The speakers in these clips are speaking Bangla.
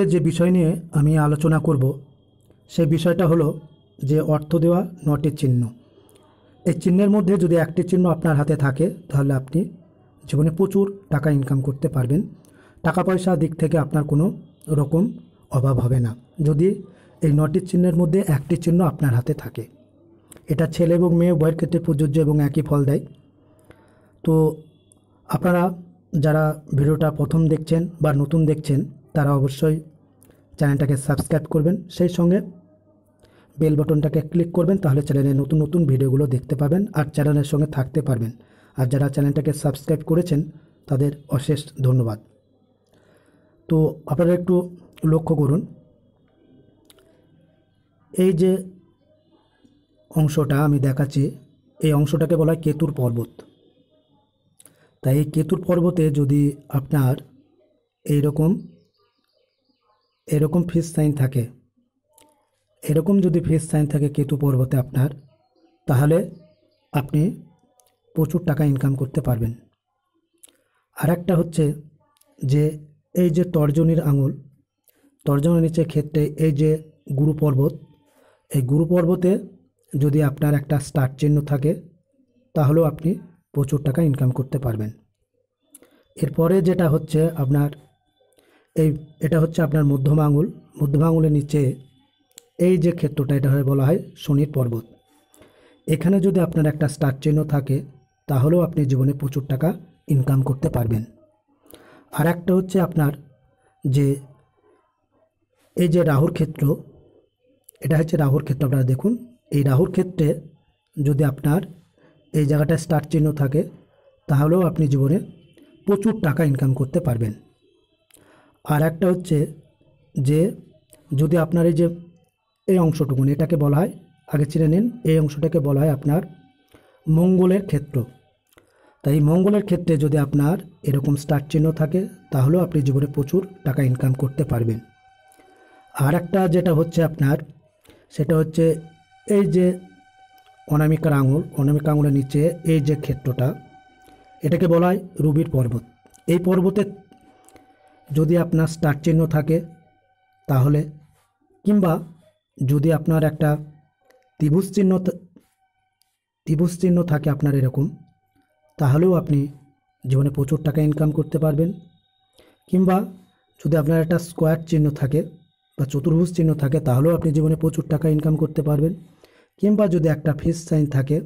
আজকে যে বিষয় নিয়ে আমি আলোচনা করব সেই বিষয়টা হলো যে অর্থ দেওয়া নটি চিহ্ন এই চিহ্নের মধ্যে যদি একটি চিহ্ন আপনার হাতে থাকে তাহলে আপনি জীবনে প্রচুর টাকা ইনকাম করতে পারবেন টাকা পয়সা দিক থেকে আপনার কোনো রকম অভাব হবে না যদি এই নটি চিহ্নের মধ্যে একটি চিহ্ন আপনার হাতে থাকে এটা ছেলে এবং মেয়ে উভয়ের ক্ষেত্রে প্রযোজ্য এবং একই ফল দেয় তো আপনারা যারা ভিডিওটা প্রথম দেখছেন বা নতুন দেখছেন তারা অবশ্যই চ্যানেলটাকে সাবস্ক্রাইব করবেন সেই সঙ্গে বেল বটনটাকে ক্লিক করবেন তাহলে চ্যানেলে নতুন নতুন ভিডিওগুলো দেখতে পাবেন আর চ্যানেলের সঙ্গে থাকতে পারবেন আর যারা চ্যানেলটাকে সাবস্ক্রাইব করেছেন তাদের অশেষ ধন্যবাদ তো আপনারা একটু লক্ষ্য করুন এই যে অংশটা আমি দেখাচ্ছি এই অংশটাকে বলা হয় কেতুর পর্বত তাই এই কেতুর পর্বতে যদি আপনার এই রকম এরকম ফিস সাইন থাকে এরকম যদি ফিস সাইন থাকে কেতু পর্বতে আপনার তাহলে আপনি প্রচুর টাকা ইনকাম করতে পারবেন আর একটা হচ্ছে যে এই যে তর্জনীর আঙুল তর্জনীর নিচে ক্ষেত্রে এই যে গুরু পর্বত এই গুরু পর্বতে যদি আপনার একটা স্টার চিহ্ন থাকে তাহলেও আপনি প্রচুর টাকা ইনকাম করতে পারবেন এরপরে যেটা হচ্ছে আপনার এই এটা হচ্ছে আপনার মধ্যম আঙুল মধ্যম আঙুলের নিচে এই যে ক্ষেত্রটা এটা বলা হয় শনির পর্বত এখানে যদি আপনার একটা স্টার চিহ্ন থাকে তাহলেও আপনি জীবনে প্রচুর টাকা ইনকাম করতে পারবেন আর একটা হচ্ছে আপনার যে এই যে রাহুর ক্ষেত্র এটা হচ্ছে রাহুর ক্ষেত্র আপনারা দেখুন এই রাহুর ক্ষেত্রে যদি আপনার এই জায়গাটায় স্টার চিহ্ন থাকে তাহলেও আপনি জীবনে প্রচুর টাকা ইনকাম করতে পারবেন আর একটা হচ্ছে যে যদি আপনার এই যে এই অংশটুকুন এটাকে বলা হয় আগে চিনে নিন এই অংশটাকে বলা হয় আপনার মঙ্গলের ক্ষেত্র তাই মঙ্গলের ক্ষেত্রে যদি আপনার এরকম স্টার চিহ্ন থাকে তাহলেও আপনি জীবনে প্রচুর টাকা ইনকাম করতে পারবেন আর একটা যেটা হচ্ছে আপনার সেটা হচ্ছে এই যে অনামিকার আঙুল অনামিকা আঙুলের নিচে এই যে ক্ষেত্রটা এটাকে বলা হয় রুবির পর্বত এই পর্বতের যদি আপনার স্টার চিহ্ন থাকে তাহলে কিংবা যদি আপনার একটা ত্রিভুজ চিহ্ন ত্রিভুজ চিহ্ন থাকে আপনার এরকম তাহলেও আপনি জীবনে প্রচুর টাকা ইনকাম করতে পারবেন কিংবা যদি আপনার একটা স্কোয়ার চিহ্ন থাকে বা চতুর্ভুজ চিহ্ন থাকে তাহলেও আপনি জীবনে প্রচুর টাকা ইনকাম করতে পারবেন কিংবা যদি একটা ফিস সাইন থাকে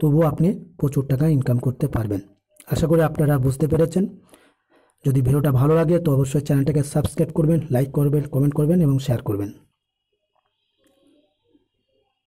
তবুও আপনি প্রচুর টাকা ইনকাম করতে পারবেন আশা করি আপনারা বুঝতে পেরেছেন যদি ভিডিওটা ভালো লাগে তো অবশ্যই চ্যানেলটাকে সাবস্ক্রাইব করবেন লাইক করবেন কমেন্ট করবেন এবং শেয়ার করবেন